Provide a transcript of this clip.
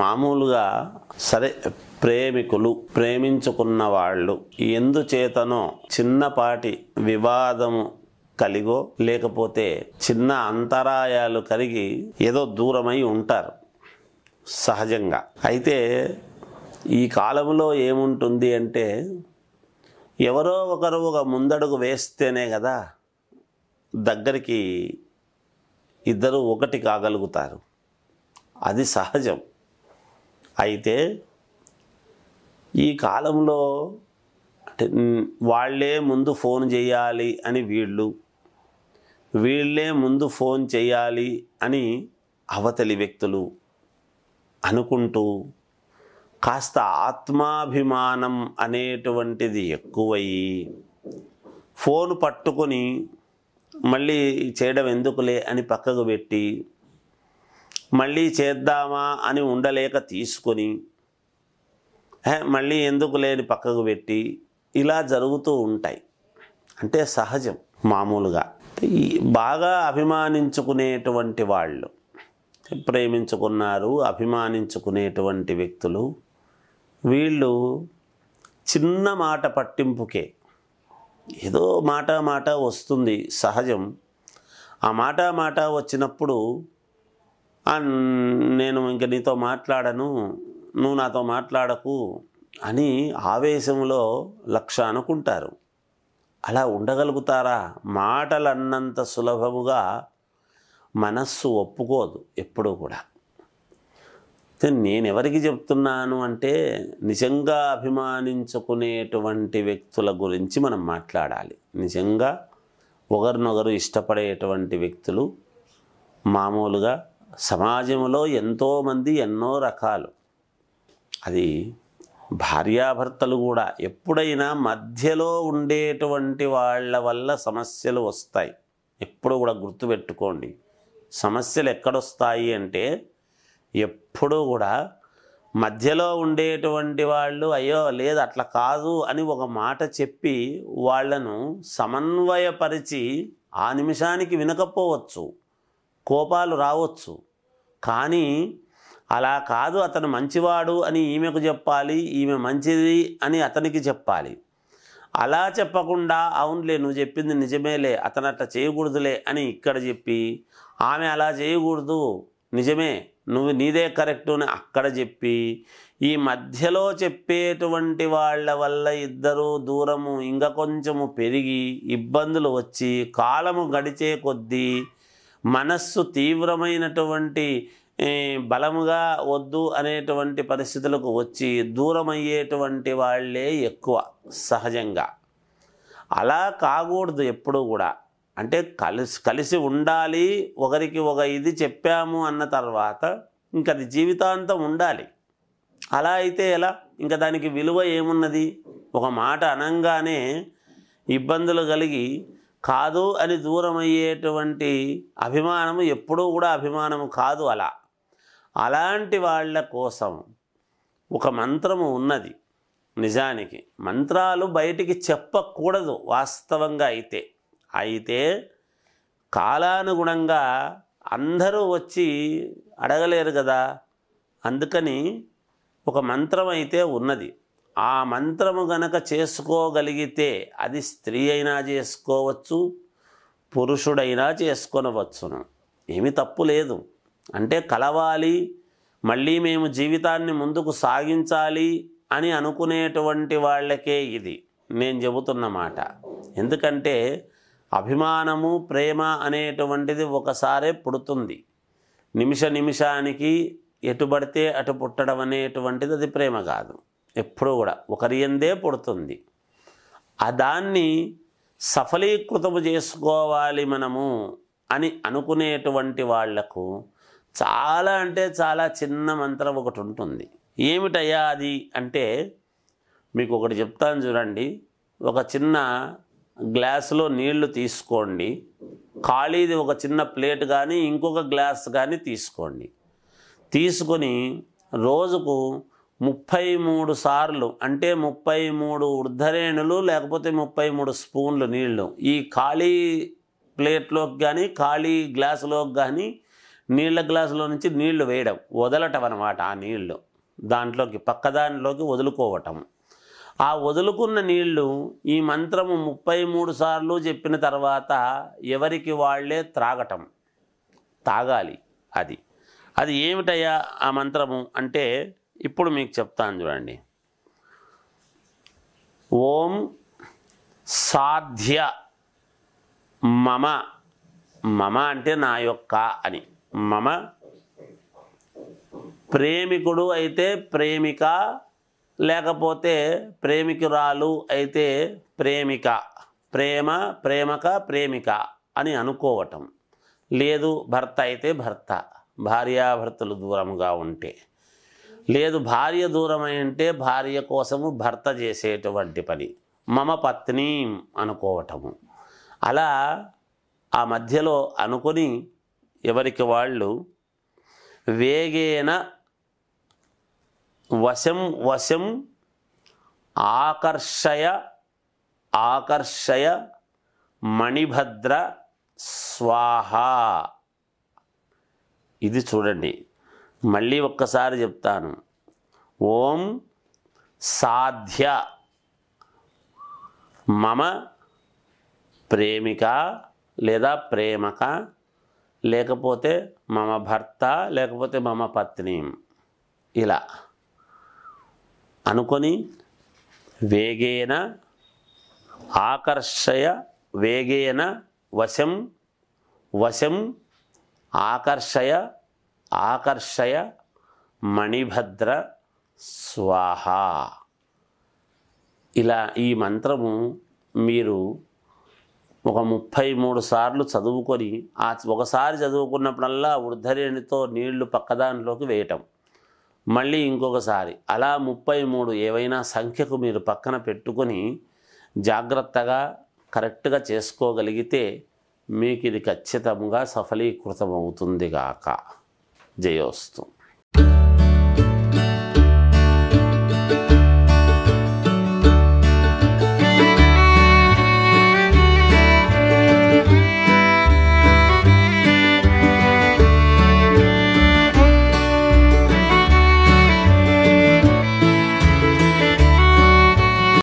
మామూలుగా సరే ప్రేమికులు ప్రేమించుకున్న వాళ్ళు ఎందుచేతనో చిన్నపాటి వివాదము కలిగో లేకపోతే చిన్న అంతరాయాలు కలిగి ఏదో దూరమై ఉంటారు సహజంగా అయితే ఈ కాలంలో ఏముంటుంది అంటే ఎవరో ఒకరు ఒక ముందడుగు వేస్తేనే కదా దగ్గరికి ఇద్దరు ఒకటి కాగలుగుతారు అది సహజం అయితే ఈ కాలంలో అంటే వాళ్ళే ముందు ఫోన్ చేయాలి అని వీళ్ళు వీళ్ళే ముందు ఫోన్ చేయాలి అని అవతలి వ్యక్తులు అనుకుంటూ కాస్త ఆత్మాభిమానం అనేటువంటిది ఎక్కువయ్యి ఫోన్ పట్టుకొని మళ్ళీ చేయడం ఎందుకులే అని పక్కకు పెట్టి మళ్ళీ చేద్దామా అని ఉండలేక తీసుకొని మళ్ళీ ఎందుకు లేని పక్కకు పెట్టి ఇలా జరుగుతూ ఉంటాయి అంటే సహజం మామూలుగా బాగా అభిమానించుకునేటువంటి వాళ్ళు ప్రేమించుకున్నారు అభిమానించుకునేటువంటి వ్యక్తులు వీళ్ళు చిన్న మాట పట్టింపుకే ఏదో మాట మాట వస్తుంది సహజం ఆ మాట మాట వచ్చినప్పుడు నేను ఇంక నీతో మాట్లాడను నువ్వు నాతో మాట్లాడకు అని ఆవేశంలో లక్ష అనుకుంటారు అలా ఉండగలుగుతారా మాటలు అన్నంత సులభముగా మనస్సు ఒప్పుకోదు ఎప్పుడూ కూడా నేను ఎవరికి చెప్తున్నాను అంటే నిజంగా అభిమానించుకునేటువంటి వ్యక్తుల గురించి మనం మాట్లాడాలి నిజంగా ఒకరినొకరు ఇష్టపడేటువంటి వ్యక్తులు మామూలుగా సమాజంలో ఎంతోమంది ఎన్నో రకాలు అది భార్యాభర్తలు కూడా ఎప్పుడైనా మధ్యలో ఉండేటువంటి వాళ్ళ వల్ల సమస్యలు వస్తాయి ఎప్పుడు కూడా గుర్తుపెట్టుకోండి సమస్యలు ఎక్కడొస్తాయి అంటే ఎప్పుడు కూడా మధ్యలో ఉండేటువంటి వాళ్ళు అయ్యో లేదు అట్లా కాదు అని ఒక మాట చెప్పి వాళ్లను సమన్వయపరిచి ఆ నిమిషానికి వినకపోవచ్చు కోపాలు రావచ్చు కానీ అలా కాదు అతను మంచివాడు అని ఈమెకు చెప్పాలి ఈమె మంచిది అని అతనికి చెప్పాలి అలా చెప్పకుండా అవునులే నువ్వు చెప్పింది నిజమేలే అతను అట్లా చేయకూడదులే అని ఇక్కడ చెప్పి ఆమె అలా చేయకూడదు నిజమే నువ్వు నీదే కరెక్ట్ అని అక్కడ చెప్పి ఈ మధ్యలో చెప్పేటువంటి వాళ్ళ వల్ల ఇద్దరు దూరము ఇంకా కొంచెము పెరిగి ఇబ్బందులు వచ్చి కాలము గడిచే కొద్దీ మనస్సు తీవ్రమైనటువంటి బలముగా వద్దు అనేటువంటి పరిస్థితులకు వచ్చి దూరమయ్యేటువంటి వాళ్ళే ఎక్కువ సహజంగా అలా కాకూడదు ఎప్పుడూ కూడా అంటే కలిసి కలిసి ఉండాలి ఒకరికి ఒక ఇది చెప్పాము అన్న తర్వాత ఇంకా అది జీవితాంతం ఉండాలి అలా అయితే ఎలా ఇంకా దానికి విలువ ఏమున్నది ఒక మాట అనంగానే ఇబ్బందులు కలిగి కాదు అని దూరమయ్యేటువంటి అభిమానము ఎప్పుడూ కూడా అభిమానము కాదు అలా అలాంటి వాళ్ళ కోసం ఒక మంత్రము ఉన్నది నిజానికి మంత్రాలు బయటికి చెప్పకూడదు వాస్తవంగా అయితే అయితే కాలానుగుణంగా అందరూ వచ్చి అడగలేరు కదా అందుకని ఒక మంత్రం అయితే ఉన్నది ఆ మంత్రము గనక చేసుకోగలిగితే అది స్త్రీ అయినా చేసుకోవచ్చు పురుషుడైనా చేసుకొనవచ్చును ఏమి తప్పు లేదు అంటే కలవాలి మళ్ళీ మేము జీవితాన్ని ముందుకు సాగించాలి అని అనుకునేటువంటి వాళ్ళకే ఇది నేను చెబుతున్న మాట ఎందుకంటే అభిమానము ప్రేమ అనేటువంటిది ఒకసారే పుడుతుంది నిమిష నిమిషానికి ఎటుబడితే అటు పుట్టడం అనేటువంటిది అది ప్రేమ కాదు ఎప్పుడూ కూడా ఒకరి ఎందే పుడుతుంది ఆ దాన్ని సఫలీకృతము చేసుకోవాలి మనము అని అనుకునేటువంటి వాళ్లకు చాలా అంటే చాలా చిన్న మంత్రం ఒకటి ఉంటుంది ఏమిటయ్యా అది అంటే మీకు ఒకటి చెప్తాను చూడండి ఒక చిన్న గ్లాసులో నీళ్లు తీసుకోండి ఖాళీది ఒక చిన్న ప్లేట్ కానీ ఇంకొక గ్లాస్ కానీ తీసుకోండి తీసుకొని రోజుకు ముప్పై మూడు సార్లు అంటే ముప్పై మూడు ఉర్ధరేణులు లేకపోతే ముప్పై మూడు స్పూన్లు నీళ్లు ఈ ఖాళీ ప్లేట్లోకి కానీ ఖాళీ గ్లాసులోకి కానీ నీళ్ళ గ్లాసులో నుంచి నీళ్లు వేయడం వదలటం అనమాట ఆ నీళ్లు దాంట్లోకి పక్కదానిలోకి వదులుకోవటం ఆ వదులుకున్న నీళ్లు ఈ మంత్రము ముప్పై మూడు సార్లు చెప్పిన తర్వాత ఎవరికి వాళ్లే త్రాగటం తాగాలి అది అది ఏమిటయ్యా ఆ మంత్రము అంటే ఇప్పుడు మీకు చెప్తాను చూడండి ఓం సాధ్య మమ మమ అంటే నా యొక్క అని మమ ప్రేమికుడు అయితే ప్రేమిక లేకపోతే ప్రేమికురాలు అయితే ప్రేమిక ప్రేమ ప్రేమక ప్రేమిక అని అనుకోవటం లేదు భర్త అయితే భర్త భార్యాభర్తలు దూరంగా ఉంటే లేదు భార్య దూరమై భార్య కోసము భర్త చేసేటువంటి పని మమ పత్ని అనుకోవటము అలా ఆ మధ్యలో అనుకొని ఎవరికి వాళ్ళు వేగేన వశం వశం ఆకర్షయ ఆకర్షయ మణిభద్ర స్వాహ ఇది చూడండి మళ్ళీ ఒక్కసారి చెప్తాను ఓం సాధ్య మమ ప్రేమిక లేదా ప్రేమక లేకపోతే మమ భర్త లేకపోతే మమ పత్ని ఇలా అనుకొని వేగేన ఆకర్షయ వేగేన వశం వశం ఆకర్షయ ఆకర్షయ మణిభద్ర స్వాహ ఇలా ఈ మంత్రము మీరు ఒక ముప్పై మూడు సార్లు చదువుకొని ఆ ఒకసారి చదువుకున్నప్పుడల్లా ఉద్ధరిణితో నీళ్లు పక్కదానిలోకి వేయటం మళ్ళీ ఇంకొకసారి అలా ముప్పై మూడు ఏవైనా సంఖ్యకు మీరు పక్కన పెట్టుకొని జాగ్రత్తగా కరెక్ట్గా చేసుకోగలిగితే మీకు ఇది ఖచ్చితంగా సఫలీకృతమవుతుంది కాక Deus.